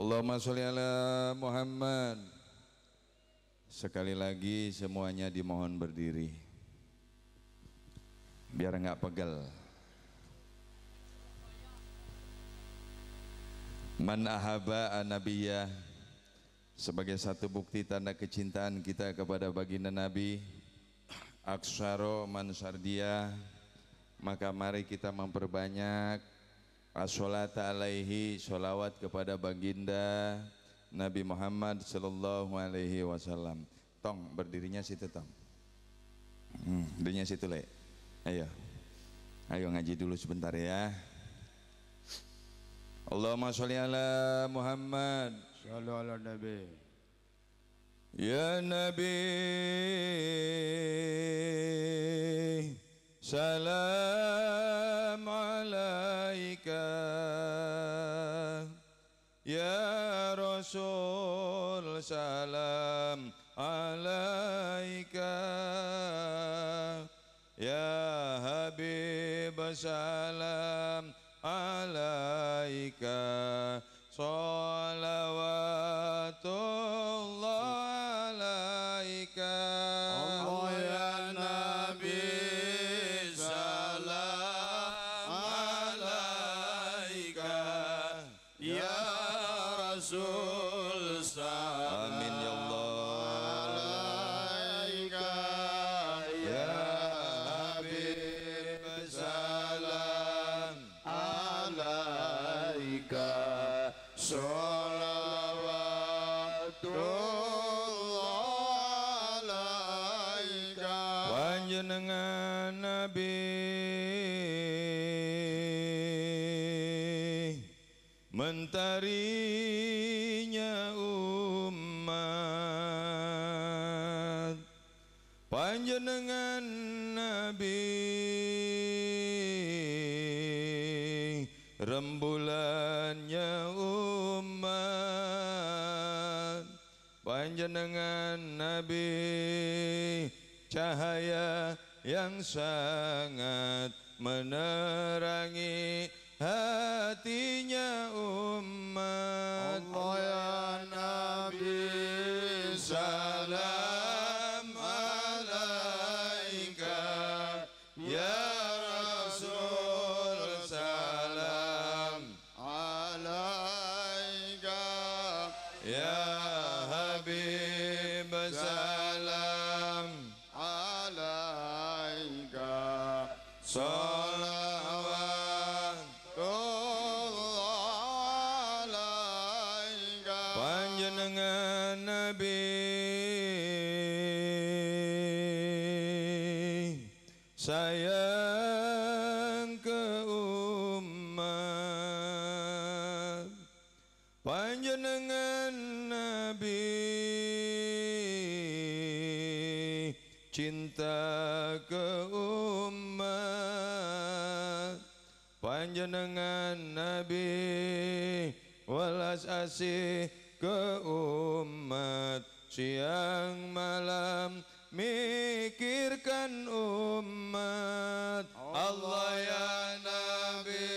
Allahumma sholli ala Muhammad. Sekali lagi semuanya dimohon berdiri. Biar enggak pegel. Man ahaba anabiyah sebagai satu bukti tanda kecintaan kita kepada baginda Nabi Aksaro Mansardia maka mari kita memperbanyak as alaihi salawat kepada baginda Nabi Muhammad sallallahu alaihi wasallam. Tong berdirinya situ tong. Hmm, berdirinya situ le. Ayo. Ayo ngaji dulu sebentar ya. Allahumma sholli ala Muhammad. sholli ala Nabi. Ya Nabi Salam alaika Ya Rasul Salam alaika Ya Habib Salam alaika Salawat mentarinya umat panjenengan nabi rembulannya umat panjenengan nabi cahaya yang sangat menerangi hatinya umat Allah ya Nabi salam alaika ya Rasul salam alaika ya panjenengan nabi walas asih ke umat siang malam mikirkan umat Allah ya nabi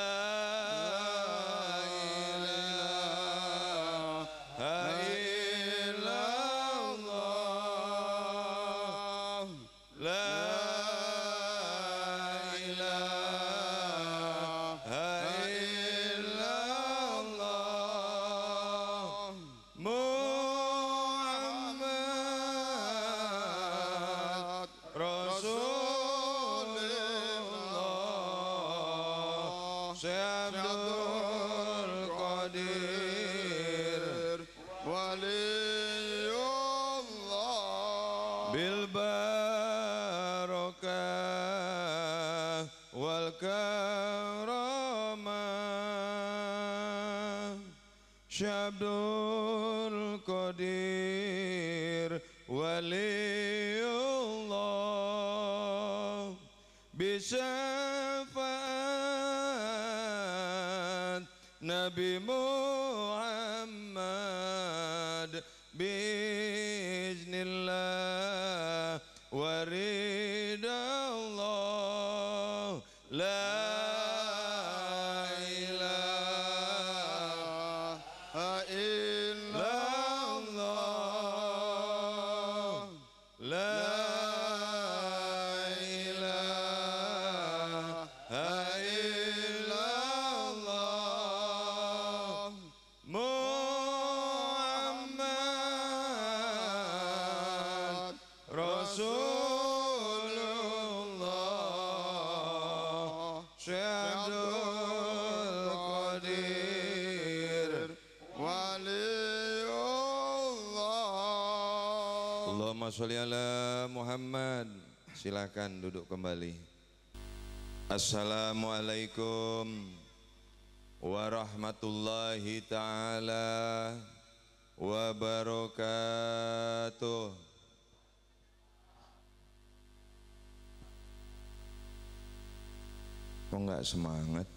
Ah. Syabdul Qadir Waliullah Bisyafaat Nabi Muhammad ala Muhammad. Silakan duduk kembali. Assalamualaikum warahmatullahi taala wabarakatuh. Kok nggak semangat?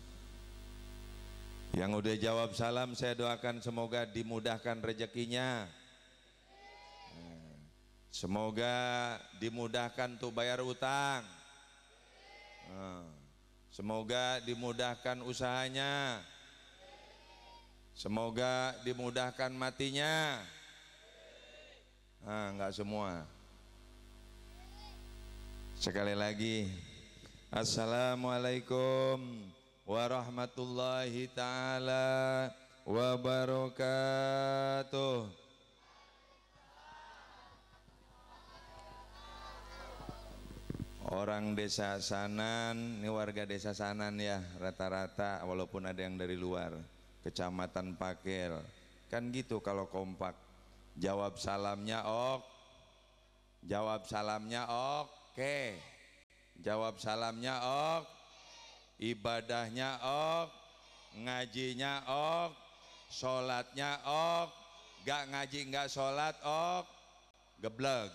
Yang udah jawab salam saya doakan semoga dimudahkan rezekinya Semoga dimudahkan untuk bayar utang. Ah, semoga dimudahkan usahanya. Semoga dimudahkan matinya. Ah, enggak semua. Sekali lagi. Assalamualaikum warahmatullahi taala wabarakatuh. orang desa Sanan ini warga desa Sanan ya rata-rata walaupun ada yang dari luar kecamatan Pakel, kan gitu kalau kompak jawab salamnya ok jawab salamnya oke jawab salamnya ok ibadahnya ok ngajinya ok sholatnya ok gak ngaji gak sholat ok geblek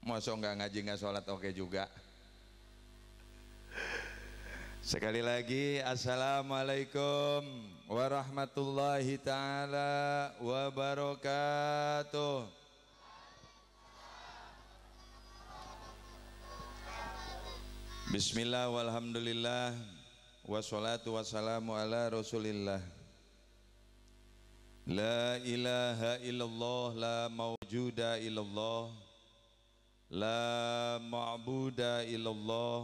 masa nggak ngaji nggak sholat oke okay juga sekali lagi assalamualaikum warahmatullahi taala wabarakatuh Bismillah walhamdulillah wassalatu wassalamu ala rasulillah La ilaha illallah la mawjuda illallah La ma'buda illallah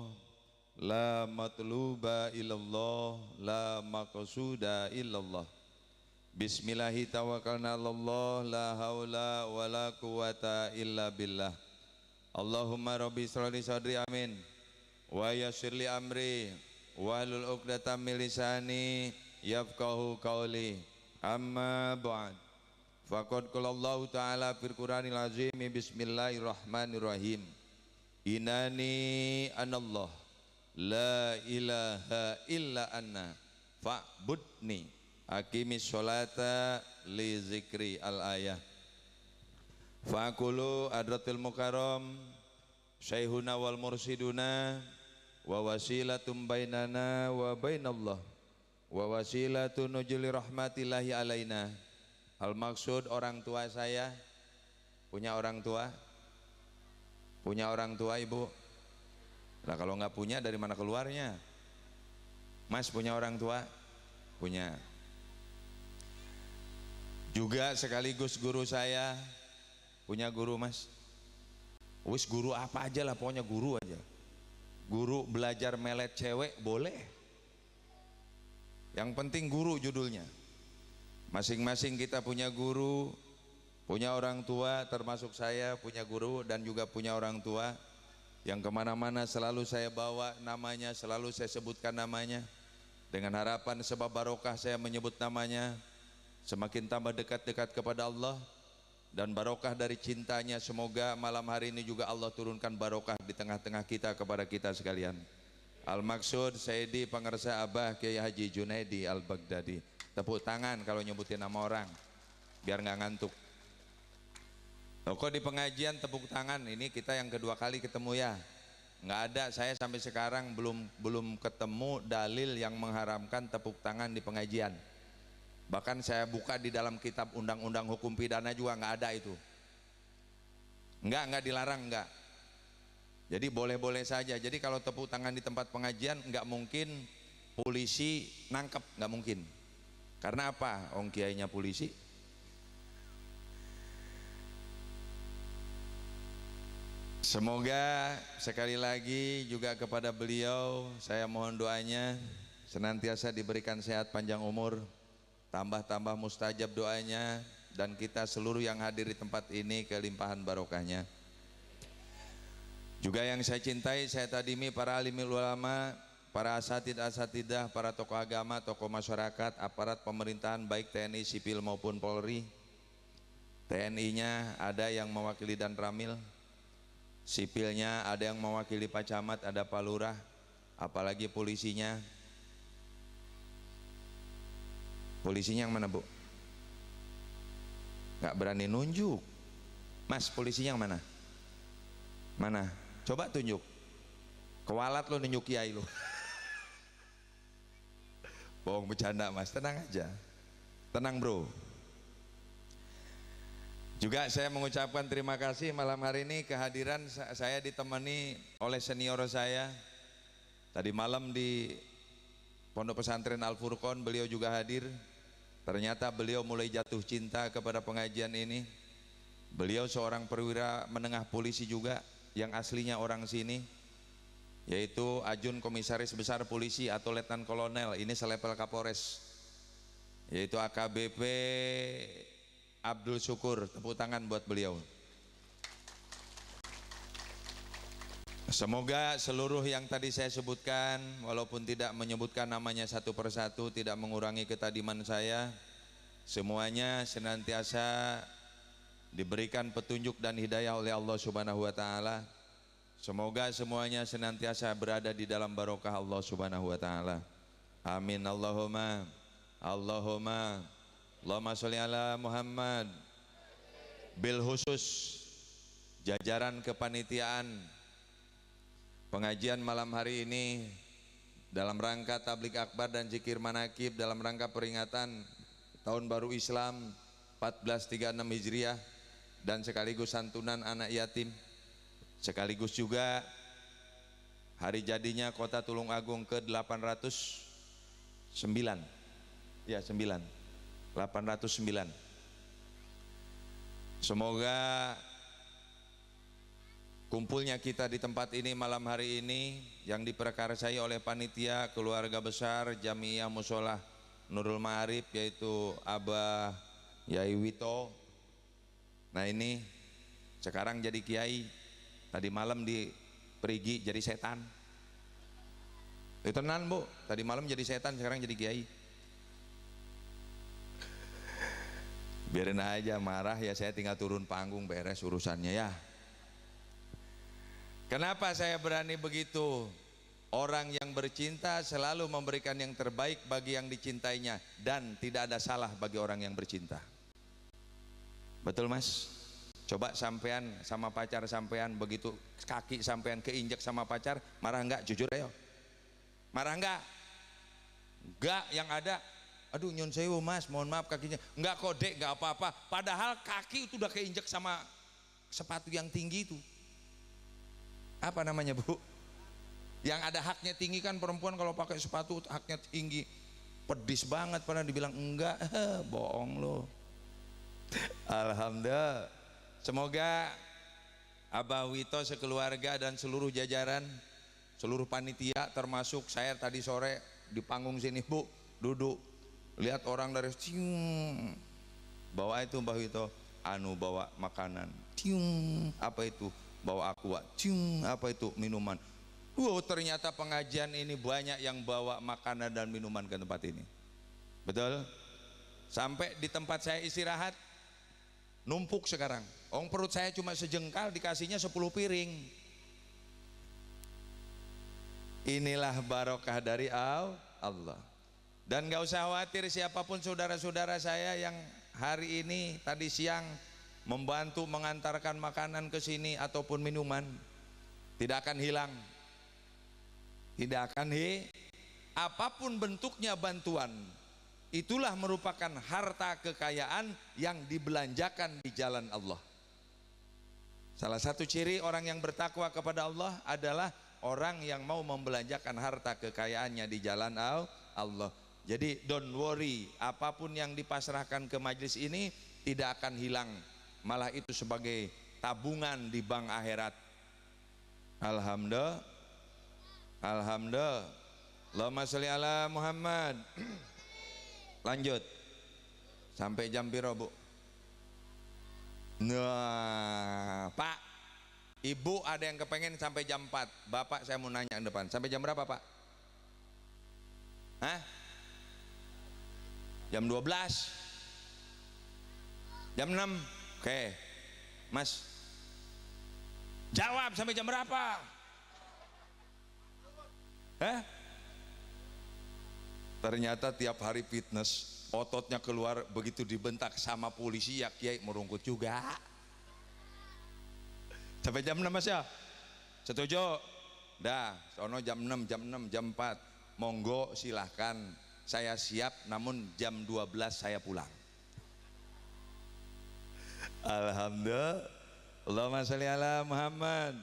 La matluba illallah La maqsuda illallah Bismillahi tawakkalna Allah La haula wa illa billah Allahumma robbi israli sadri amin Wa yasirli amri Wa halul uqdatan milisani Yafqahu Faqad qala Allah taala fil Qur'anil azim bismillahirrahmanirrahim. Inani anallah la ilaha illa anna fa'budni aqimis sholata li zikri al ayah. Fakulu adratil mukarram syaihuna wal mursiduna wa wasilatum bainana wa bainallah wa wasilatun nujuli rahmatillahi alaina Hal maksud orang tua saya punya orang tua? Punya orang tua ibu? Nah kalau nggak punya dari mana keluarnya? Mas punya orang tua? Punya. Juga sekaligus guru saya punya guru mas. Wis guru apa aja lah pokoknya guru aja. Guru belajar melet cewek boleh. Yang penting guru judulnya Masing-masing kita punya guru, punya orang tua, termasuk saya punya guru dan juga punya orang tua yang kemana-mana selalu saya bawa namanya, selalu saya sebutkan namanya dengan harapan sebab barokah saya menyebut namanya semakin tambah dekat-dekat kepada Allah dan barokah dari cintanya semoga malam hari ini juga Allah turunkan barokah di tengah-tengah kita kepada kita sekalian. Al-Maksud Sayyidi Pangersa Abah Kiai Haji Junaidi Al-Baghdadi Tepuk tangan kalau nyebutin nama orang biar nggak ngantuk. kok di pengajian tepuk tangan ini kita yang kedua kali ketemu ya. Nggak ada saya sampai sekarang belum belum ketemu dalil yang mengharamkan tepuk tangan di pengajian. Bahkan saya buka di dalam kitab undang-undang hukum pidana juga nggak ada itu. Nggak nggak dilarang nggak. Jadi boleh-boleh saja. Jadi kalau tepuk tangan di tempat pengajian nggak mungkin polisi nangkep nggak mungkin karena apa? Ong kiainya polisi. Semoga sekali lagi juga kepada beliau saya mohon doanya senantiasa diberikan sehat panjang umur, tambah-tambah mustajab doanya dan kita seluruh yang hadir di tempat ini kelimpahan barokahnya. Juga yang saya cintai, saya tadimi para alim ulama, para asatid asatidah, para tokoh agama, tokoh masyarakat, aparat pemerintahan baik TNI sipil maupun Polri. TNI-nya ada yang mewakili dan ramil, sipilnya ada yang mewakili Pak Camat, ada Pak Lurah, apalagi polisinya. Polisinya yang mana Bu? Gak berani nunjuk. Mas, polisinya yang mana? Mana? Coba tunjuk. Kewalat lo nunjuk kiai lo. bohong bercanda mas tenang aja tenang bro juga saya mengucapkan terima kasih malam hari ini kehadiran saya ditemani oleh senior saya tadi malam di Pondok Pesantren Al Furqon beliau juga hadir ternyata beliau mulai jatuh cinta kepada pengajian ini beliau seorang perwira menengah polisi juga yang aslinya orang sini yaitu Ajun Komisaris Besar Polisi atau Letnan Kolonel ini selevel Kapolres yaitu AKBP Abdul Syukur tepuk tangan buat beliau Semoga seluruh yang tadi saya sebutkan walaupun tidak menyebutkan namanya satu persatu tidak mengurangi ketadiman saya semuanya senantiasa diberikan petunjuk dan hidayah oleh Allah Subhanahu wa taala Semoga semuanya senantiasa berada di dalam barokah Allah Subhanahu wa taala. Amin Allahumma Allahumma Allahumma sholli ala Muhammad. Bil khusus jajaran kepanitiaan pengajian malam hari ini dalam rangka tablik akbar dan zikir manakib dalam rangka peringatan tahun baru Islam 1436 Hijriah dan sekaligus santunan anak yatim Sekaligus juga hari jadinya Kota Tulung Agung ke 809. Ya, 9. 809. Semoga kumpulnya kita di tempat ini malam hari ini yang diperkarsai oleh panitia keluarga besar Jamiah Musola Nurul Ma'arif yaitu Abah Yai Wito. Nah ini sekarang jadi kiai tadi malam di perigi jadi setan itu tenan bu tadi malam jadi setan sekarang jadi kiai biarin aja marah ya saya tinggal turun panggung beres urusannya ya kenapa saya berani begitu orang yang bercinta selalu memberikan yang terbaik bagi yang dicintainya dan tidak ada salah bagi orang yang bercinta betul mas coba sampean sama pacar sampean begitu kaki sampean keinjak sama pacar marah enggak jujur ayo marah enggak enggak yang ada aduh nyun sewu mas mohon maaf kakinya enggak kode enggak apa-apa padahal kaki itu udah keinjak sama sepatu yang tinggi itu apa namanya bu yang ada haknya tinggi kan perempuan kalau pakai sepatu haknya tinggi pedis banget pernah dibilang enggak bohong loh alhamdulillah Semoga Abah Wito sekeluarga dan seluruh jajaran, seluruh panitia termasuk saya tadi sore di panggung sini Bu, duduk lihat orang dari cium bawa itu Mbah Wito anu bawa makanan cium apa itu bawa aqua cium apa itu minuman wow ternyata pengajian ini banyak yang bawa makanan dan minuman ke tempat ini betul sampai di tempat saya istirahat numpuk sekarang ong perut saya cuma sejengkal dikasihnya 10 piring inilah barokah dari Allah dan gak usah khawatir siapapun saudara-saudara saya yang hari ini tadi siang membantu mengantarkan makanan ke sini ataupun minuman tidak akan hilang tidak akan he, apapun bentuknya bantuan itulah merupakan harta kekayaan yang dibelanjakan di jalan Allah salah satu ciri orang yang bertakwa kepada Allah adalah orang yang mau membelanjakan harta kekayaannya di jalan Allah jadi don't worry apapun yang dipasrahkan ke majlis ini tidak akan hilang malah itu sebagai tabungan di bank akhirat Alhamdulillah Alhamdulillah Allahumma salli ala Muhammad lanjut sampai jam piro bu nah pak ibu ada yang kepengen sampai jam 4 bapak saya mau nanya yang depan sampai jam berapa pak Hah? jam 12 jam 6 oke mas jawab sampai jam berapa Hah? ternyata tiap hari fitness ototnya keluar begitu dibentak sama polisi ya kiai merungkut juga sampai jam 6 mas ya setuju dah sono jam 6 jam 6 jam 4 monggo silahkan saya siap namun jam 12 saya pulang Alhamdulillah Allahumma salli ala Muhammad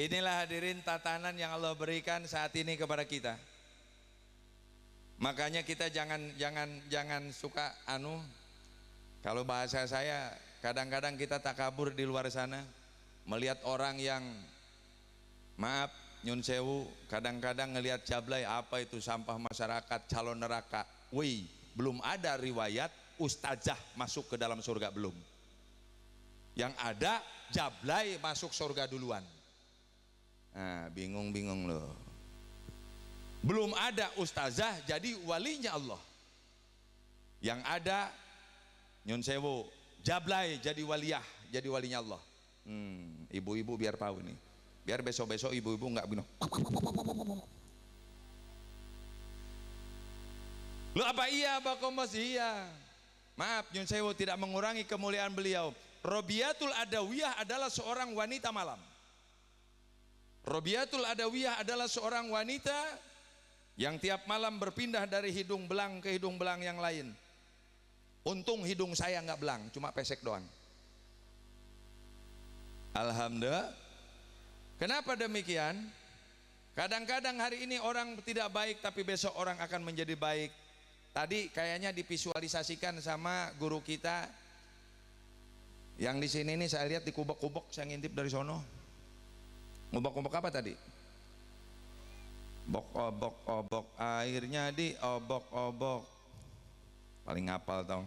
inilah hadirin tatanan yang Allah berikan saat ini kepada kita Makanya kita jangan jangan jangan suka anu kalau bahasa saya kadang-kadang kita tak kabur di luar sana melihat orang yang maaf nyun sewu kadang-kadang ngelihat jablay apa itu sampah masyarakat calon neraka. Wih, belum ada riwayat ustazah masuk ke dalam surga belum. Yang ada jablay masuk surga duluan. Nah, bingung-bingung loh. Belum ada ustazah jadi walinya Allah. Yang ada nyun sewu jablay jadi waliyah, jadi walinya Allah. ibu hmm, ibu-ibu biar tahu nih. Biar besok-besok ibu-ibu nggak bino. Lu apa iya Bakomas? Iya. Maaf, Nyun sewu tidak mengurangi kemuliaan beliau. Robiatul Adawiyah adalah seorang wanita malam. Robiatul Adawiyah adalah seorang wanita yang tiap malam berpindah dari hidung belang ke hidung belang yang lain untung hidung saya nggak belang cuma pesek doang Alhamdulillah kenapa demikian kadang-kadang hari ini orang tidak baik tapi besok orang akan menjadi baik tadi kayaknya divisualisasikan sama guru kita yang di sini ini saya lihat di kubek-kubek saya ngintip dari sono kubek-kubek apa tadi obok-obok-obok airnya di obok obok paling ngapal dong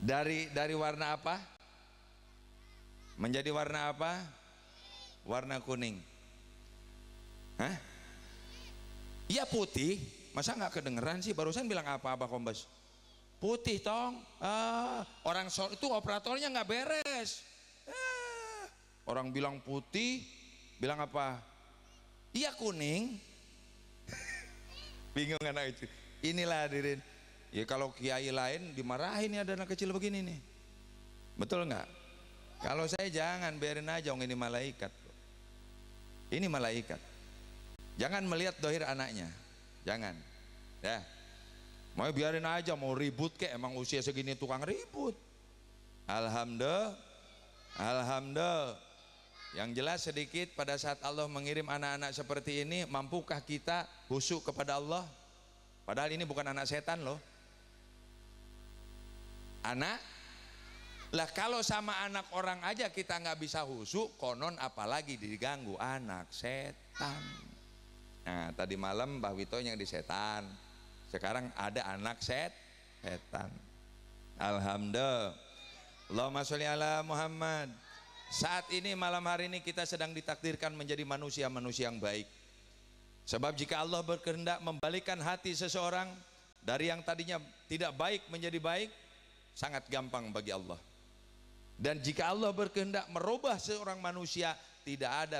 dari dari warna apa menjadi warna apa warna kuning Hah? ya putih masa nggak kedengeran sih barusan bilang apa apa kombes putih tong ah, orang sor itu operatornya nggak beres ah. orang bilang putih bilang apa dia kuning bingung anak itu inilah hadirin ya kalau kiai lain dimarahin ya ada anak kecil begini nih betul nggak kalau saya jangan biarin aja ini malaikat ini malaikat jangan melihat dohir anaknya jangan ya mau biarin aja mau ribut kek emang usia segini tukang ribut alhamdulillah alhamdulillah yang jelas sedikit pada saat Allah mengirim anak-anak seperti ini mampukah kita husuk kepada Allah? Padahal ini bukan anak setan loh. Anak lah kalau sama anak orang aja kita nggak bisa husuk, konon apalagi diganggu anak setan. Nah tadi malam Mbah Wito yang di setan, sekarang ada anak set setan. Alhamdulillah. Allahumma sholli ala Muhammad. Saat ini malam hari ini kita sedang ditakdirkan menjadi manusia-manusia yang baik. Sebab jika Allah berkehendak membalikkan hati seseorang dari yang tadinya tidak baik menjadi baik, sangat gampang bagi Allah. Dan jika Allah berkehendak merubah seorang manusia, tidak ada